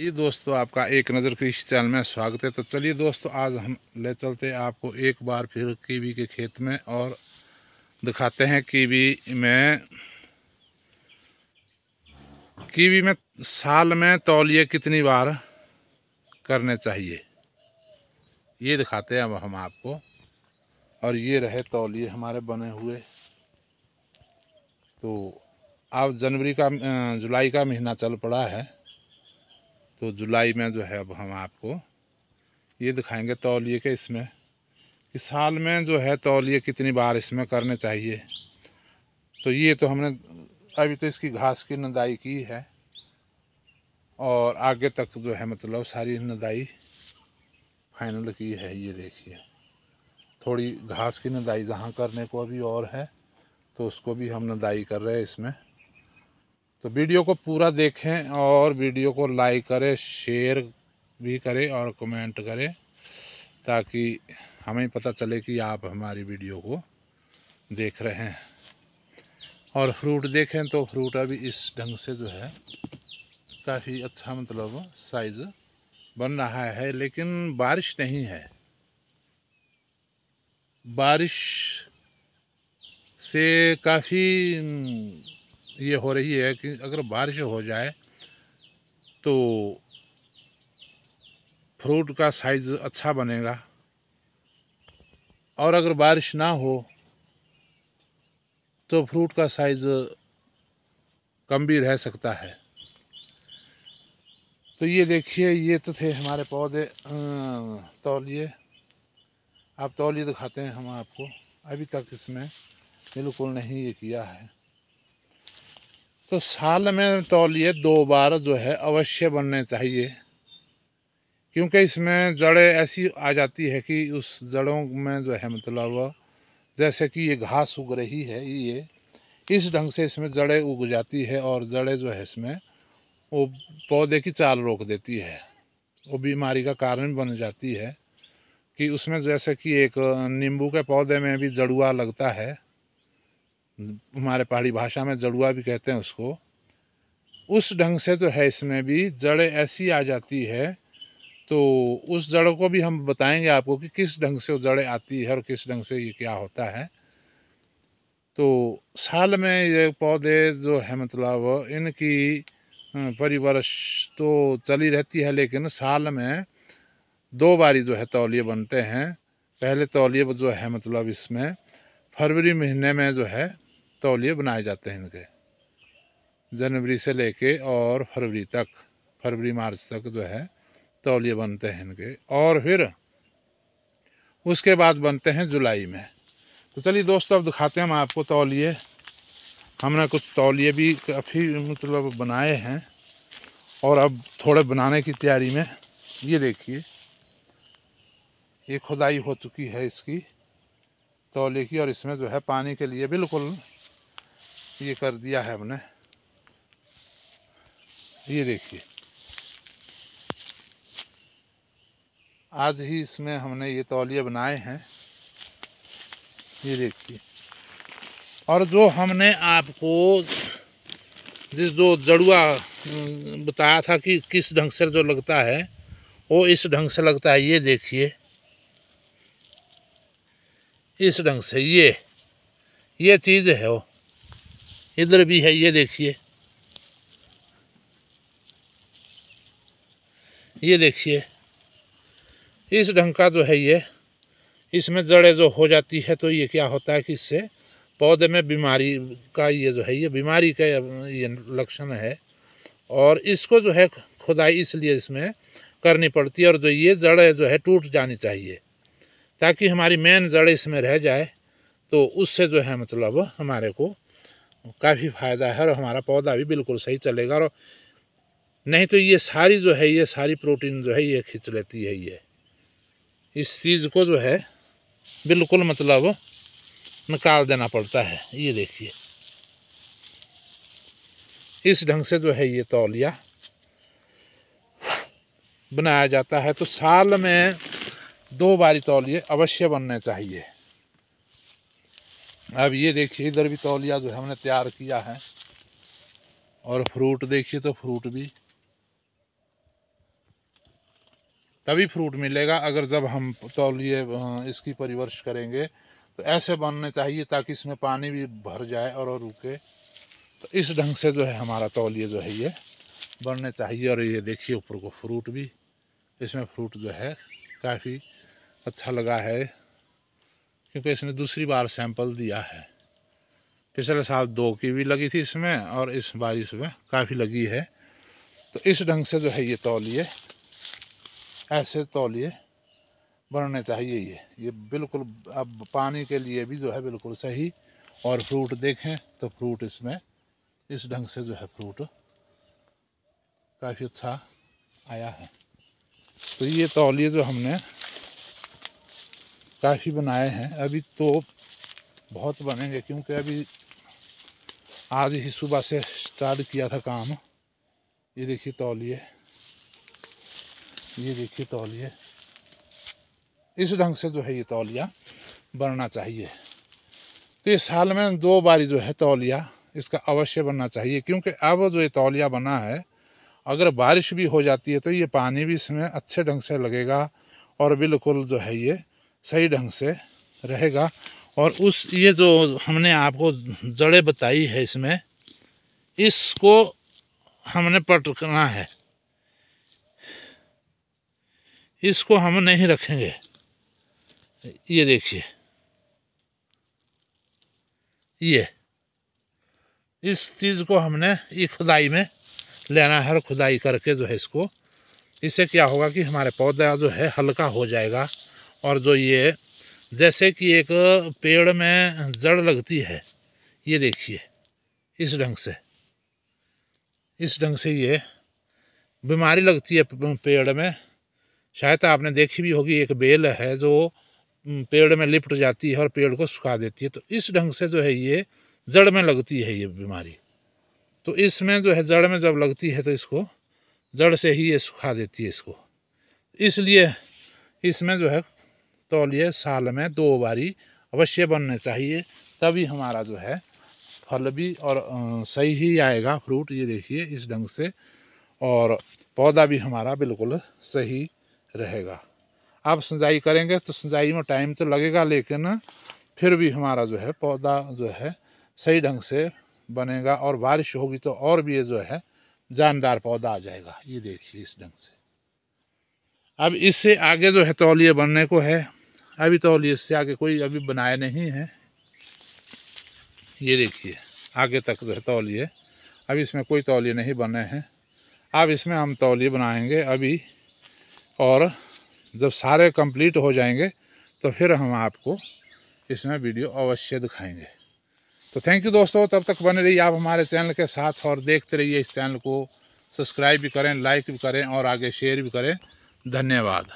ये दोस्तों आपका एक नज़र कृषि चैनल में स्वागत है तो चलिए दोस्तों आज हम ले चलते हैं आपको एक बार फिर कीवी के खेत में और दिखाते हैं कीवी में कीवी में साल में तौलिए कितनी बार करने चाहिए ये दिखाते हैं अब हम आपको और ये रहे तौलिए हमारे बने हुए तो अब जनवरी का जुलाई का महीना चल पड़ा है तो जुलाई में जो है अब हम आपको ये दिखाएंगे तौलिए के इसमें कि साल में जो है तौलिए कितनी बार इसमें करने चाहिए तो ये तो हमने अभी तो इसकी घास की नदाई की है और आगे तक जो है मतलब सारी नदाई फाइनल की है ये देखिए थोड़ी घास की नदाई जहाँ करने को अभी और है तो उसको भी हम नदाई कर रहे हैं इसमें तो वीडियो को पूरा देखें और वीडियो को लाइक करें शेयर भी करें और कमेंट करें ताकि हमें पता चले कि आप हमारी वीडियो को देख रहे हैं और फ्रूट देखें तो फ्रूट अभी इस ढंग से जो है काफ़ी अच्छा मतलब साइज़ बन रहा है लेकिन बारिश नहीं है बारिश से काफ़ी ये हो रही है कि अगर बारिश हो जाए तो फ्रूट का साइज़ अच्छा बनेगा और अगर बारिश ना हो तो फ्रूट का साइज़ कम भी रह सकता है तो ये देखिए ये तो थे हमारे पौधे तौलिए आप तौलिए दिखाते हैं हम आपको अभी तक इसमें बिल्कुल नहीं ये किया है तो साल में तौलिए तो दो बार जो है अवश्य बनने चाहिए क्योंकि इसमें जड़ें ऐसी आ जाती है कि उस जड़ों में जो है मतलब जैसे कि ये घास उग रही है ये इस ढंग से इसमें जड़ें उग जाती है और जड़ें जो है इसमें वो पौधे की चाल रोक देती है वो बीमारी का कारण बन जाती है कि उसमें जैसे कि एक नींबू के पौधे में भी जड़ुआ लगता है हमारे पहाड़ी भाषा में जड़ुआ भी कहते हैं उसको उस ढंग से जो तो है इसमें भी जड़ ऐसी आ जाती है तो उस जड़ को भी हम बताएंगे आपको कि किस ढंग से वो जड़ें आती है और किस ढंग से ये क्या होता है तो साल में ये पौधे जो है मतलब इनकी परिवर्श तो चली रहती है लेकिन साल में दो बारी जो है तौलिए बनते हैं पहले तौलिए जो है मतलब इसमें फरवरी महीने में जो है तौलिए बनाए जाते हैं इनके जनवरी से लेके और फरवरी तक फरवरी मार्च तक जो है तौलिए बनते हैं इनके और फिर उसके बाद बनते हैं जुलाई में तो चलिए दोस्तों अब दिखाते हैं हम आपको तौलिए हमने कुछ तौलिए भी काफ़ी मतलब बनाए हैं और अब थोड़े बनाने की तैयारी में ये देखिए ये खुदाई हो चुकी है इसकी तौले की और इसमें जो है पानी के लिए बिल्कुल ये कर दिया है हमने ये देखिए आज ही इसमें हमने ये तौलिया बनाए हैं ये देखिए और जो हमने आपको जिस जो जड़ुआ बताया था कि किस ढंग से जो लगता है वो इस ढंग से लगता है ये देखिए इस ढंग से ये ये चीज़ है वो इधर भी है ये देखिए ये देखिए इस ढंग का जो है ये इसमें जड़ें जो हो जाती है तो ये क्या होता है कि इससे पौधे में बीमारी का ये जो है ये बीमारी का ये लक्षण है और इसको जो है खुदाई इसलिए इसमें करनी पड़ती है और जो ये जड़ें जो है टूट जानी चाहिए ताकि हमारी मेन जड़ इसमें रह जाए तो उससे जो है मतलब हमारे को काफ़ी फ़ायदा है और हमारा पौधा भी बिल्कुल सही चलेगा और नहीं तो ये सारी जो है ये सारी प्रोटीन जो है ये खींच लेती है ये इस चीज़ को जो है बिल्कुल मतलब निकाल देना पड़ता है ये देखिए इस ढंग से जो है ये तौलिया बनाया जाता है तो साल में दो बारी तौलिए अवश्य बनने चाहिए अब ये देखिए इधर भी तौलिया जो है हमने तैयार किया है और फ्रूट देखिए तो फ्रूट भी तभी फ्रूट मिलेगा अगर जब हम तौलिए इसकी परिवर्श करेंगे तो ऐसे बनने चाहिए ताकि इसमें पानी भी भर जाए और, और रुके तो इस ढंग से जो है हमारा तौलिए जो है ये बनने चाहिए और ये देखिए ऊपर को फ्रूट भी इसमें फ्रूट जो है काफ़ी अच्छा लगा है क्योंकि इसने दूसरी बार सैंपल दिया है पिछले साल दो की भी लगी थी इसमें और इस बार इसमें काफ़ी लगी है तो इस ढंग से जो है ये तौलिए ऐसे तौलिए बनने चाहिए ये ये बिल्कुल अब पानी के लिए भी जो है बिल्कुल सही और फ्रूट देखें तो फ्रूट इसमें इस ढंग से जो है फ्रूट काफ़ी अच्छा आया है तो ये तौलिए जो हमने काफ़ी बनाए हैं अभी तो बहुत बनेंगे क्योंकि अभी आज ही सुबह से स्टार्ट किया था काम ये देखिए तौलिए ये देखिए तौलिए इस ढंग से जो है ये तौलिया बनना चाहिए तो ये साल में दो बारी जो है तौलिया इसका अवश्य बनना चाहिए क्योंकि अब जो ये तौलिया बना है अगर बारिश भी हो जाती है तो ये पानी भी इसमें अच्छे ढंग से लगेगा और बिल्कुल जो है ये सही ढंग से रहेगा और उस ये जो हमने आपको जड़ें बताई है इसमें इसको हमने पटकना है इसको हम नहीं रखेंगे ये देखिए ये इस चीज़ को हमने ये खुदाई में लेना है और खुदाई करके जो है इसको इससे क्या होगा कि हमारे पौधा जो है हल्का हो जाएगा और जो ये जैसे कि एक पेड़ में जड़ लगती है ये देखिए इस ढंग से इस ढंग से ये बीमारी लगती है पेड़ में शायद आपने देखी भी होगी एक बेल है जो पेड़ में लिपट जाती है और पेड़ को सुखा देती है तो इस ढंग से जो है ये जड़ में लगती है ये बीमारी तो इसमें जो है जड़ में जब लगती है तो इसको जड़ से ही ये सुखा देती है इसको इसलिए इसमें जो है तौलिए साल में दो बारी अवश्य बनने चाहिए तभी हमारा जो है फल भी और सही ही आएगा फ्रूट ये देखिए इस ढंग से और पौधा भी हमारा बिल्कुल सही रहेगा आप सिंचाई करेंगे तो सिंचाई में टाइम तो लगेगा लेकिन फिर भी हमारा जो है पौधा जो है सही ढंग से बनेगा और बारिश होगी तो और भी ये जो है जानदार पौधा आ जाएगा ये देखिए इस ढंग से अब इससे आगे जो है तौलिए बनने को है अभी तो इससे आगे कोई अभी बनाया नहीं है ये देखिए आगे तक जो है तौलिए अभी इसमें कोई तौलिए नहीं बने हैं अब इसमें हम तौलिए बनाएंगे अभी और जब सारे कंप्लीट हो जाएंगे तो फिर हम आपको इसमें वीडियो अवश्य दिखाएंगे तो थैंक यू दोस्तों तब तक बने रहिए आप हमारे चैनल के साथ और देखते रहिए इस चैनल को सब्सक्राइब भी करें लाइक भी करें और आगे शेयर भी करें धन्यवाद